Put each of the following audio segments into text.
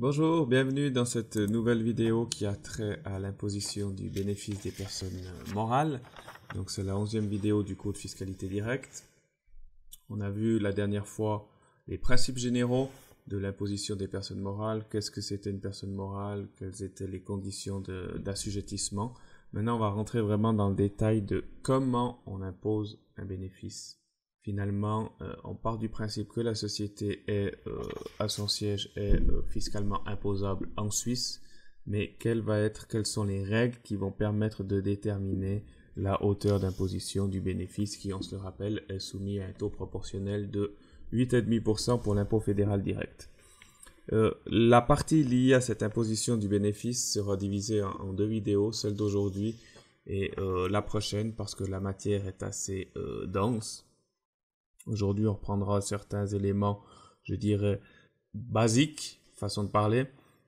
Bonjour, bienvenue dans cette nouvelle vidéo qui a trait à l'imposition du bénéfice des personnes euh, morales. Donc c'est la onzième vidéo du cours de fiscalité directe. On a vu la dernière fois les principes généraux de l'imposition des personnes morales, qu'est-ce que c'était une personne morale, quelles étaient les conditions d'assujettissement. Maintenant, on va rentrer vraiment dans le détail de comment on impose un bénéfice Finalement, euh, on part du principe que la société est, euh, à son siège est euh, fiscalement imposable en Suisse, mais quelles, va être, quelles sont les règles qui vont permettre de déterminer la hauteur d'imposition du bénéfice qui, on se le rappelle, est soumis à un taux proportionnel de 8,5% pour l'impôt fédéral direct. la partie liée à cette imposition du bénéfice sera divisée en deux vidéos, celle d'aujourd'hui et la prochaine parce que la matière est assez dense. Aujourd'hui, on reprendra certains éléments, je dirais, basiques, façon de parler,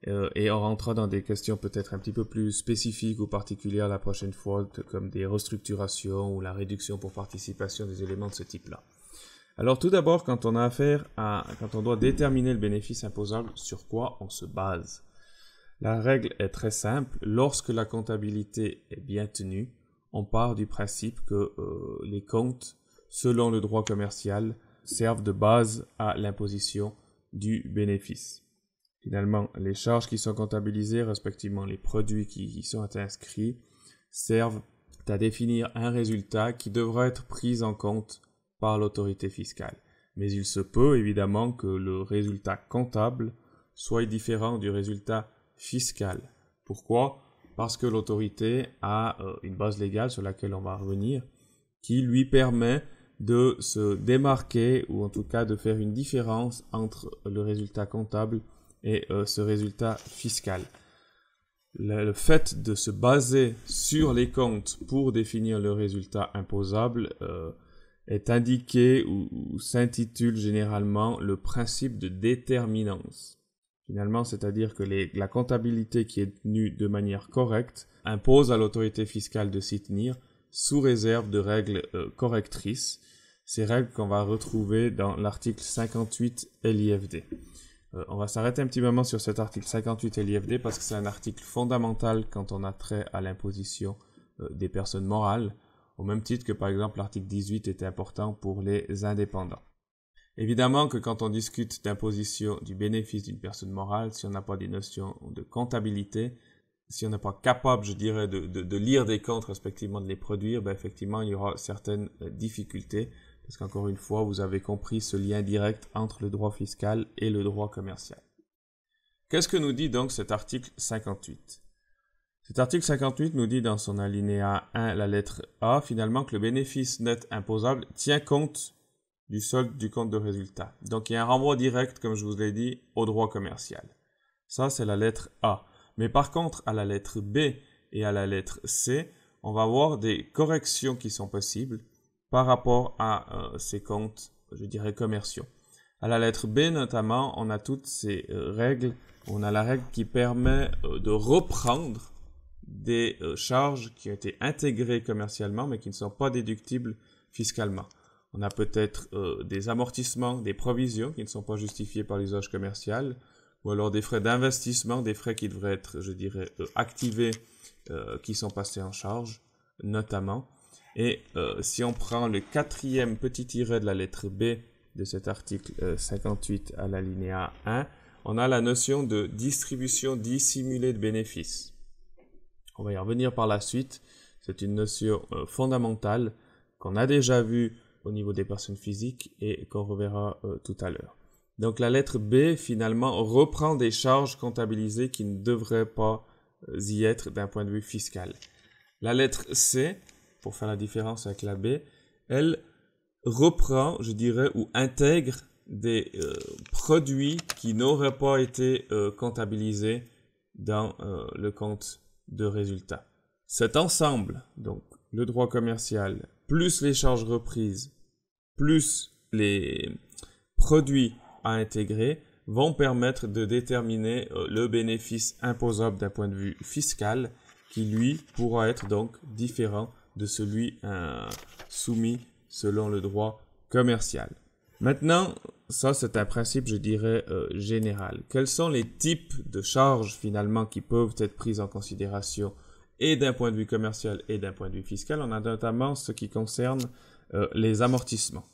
euh, et on rentrera dans des questions peut-être un petit peu plus spécifiques ou particulières la prochaine fois, comme des restructurations ou la réduction pour participation des éléments de ce type-là. Alors tout d'abord, quand on a affaire à, quand on doit déterminer le bénéfice imposable, sur quoi on se base La règle est très simple. Lorsque la comptabilité est bien tenue, on part du principe que euh, les comptes selon le droit commercial, servent de base à l'imposition du bénéfice. Finalement, les charges qui sont comptabilisées, respectivement les produits qui y sont inscrits, servent à définir un résultat qui devra être pris en compte par l'autorité fiscale. Mais il se peut évidemment que le résultat comptable soit différent du résultat fiscal. Pourquoi Parce que l'autorité a euh, une base légale sur laquelle on va revenir qui lui permet de se démarquer ou en tout cas de faire une différence entre le résultat comptable et euh, ce résultat fiscal. Le, fait de se baser sur les comptes pour définir le résultat imposable euh, est indiqué ou, s'intitule généralement le principe de déterminance. Finalement, c'est-à-dire que la comptabilité qui est tenue de manière correcte impose à l'autorité fiscale de s'y tenir sous réserve de règles euh, correctrices, ces règles qu'on va retrouver dans l'article 58 LIFD. Euh, on va s'arrêter un petit moment sur cet article 58 LIFD parce que c'est un article fondamental quand on a trait à l'imposition euh, des personnes morales, au même titre que par exemple l'article 18 était important pour les indépendants. Évidemment que quand on discute d'imposition du bénéfice d'une personne morale, si on n'a pas des notions de comptabilité, si on n'est pas capable, je dirais, de, lire des comptes, respectivement de les produire, ben, effectivement, il y aura certaines euh, difficultés, parce qu'encore une fois, vous avez compris ce lien direct entre le droit fiscal et le droit commercial. Qu'est-ce que nous dit donc cet article 58 Cet article 58 nous dit dans son alinéa 1, la lettre A, finalement que le bénéfice net imposable tient compte du solde du compte de résultat. Donc il y a un renvoi direct, comme je vous l'ai dit, au droit commercial. Ça, c'est la lettre A. Mais par contre, à la lettre B et à la lettre C, on va avoir des corrections qui sont possibles par rapport à euh, ces comptes, je dirais, commerciaux. À la lettre B notamment, on a toutes ces euh, règles. On a la règle qui permet euh, de reprendre des charges qui ont été intégrées commercialement mais qui ne sont pas déductibles fiscalement. On a peut-être des amortissements, des provisions qui ne sont pas justifiées par l'usage commercial ou alors des frais d'investissement, des frais qui devraient être, je dirais, euh, activés, euh, qui sont passés en charge, notamment. Et euh, si on prend le quatrième petit tiret de la lettre B de cet article 58 à la l'alinéa 1, on a la notion de distribution dissimulée de bénéfices. On va y revenir par la suite. C'est une notion fondamentale qu'on a déjà vue au niveau des personnes physiques et qu'on reverra tout à l'heure. Donc la lettre B, finalement, reprend des charges comptabilisées qui ne devraient pas euh, y être d'un point de vue fiscal. La lettre C, pour faire la différence avec la B, elle reprend, je dirais, ou intègre des euh, produits qui n'auraient pas été euh, comptabilisés dans le compte de résultat. Cet ensemble, donc le droit commercial, plus les charges reprises, plus les produits à intégrer vont permettre de déterminer euh, le bénéfice imposable d'un point de vue fiscal qui lui pourra être donc différent de celui euh, soumis selon le droit commercial. Maintenant, ça c'est un principe je dirais euh, général. Quels sont les types de charges finalement qui peuvent être prises en considération et d'un point de vue commercial et d'un point de vue fiscal On a notamment ce qui concerne les amortissements.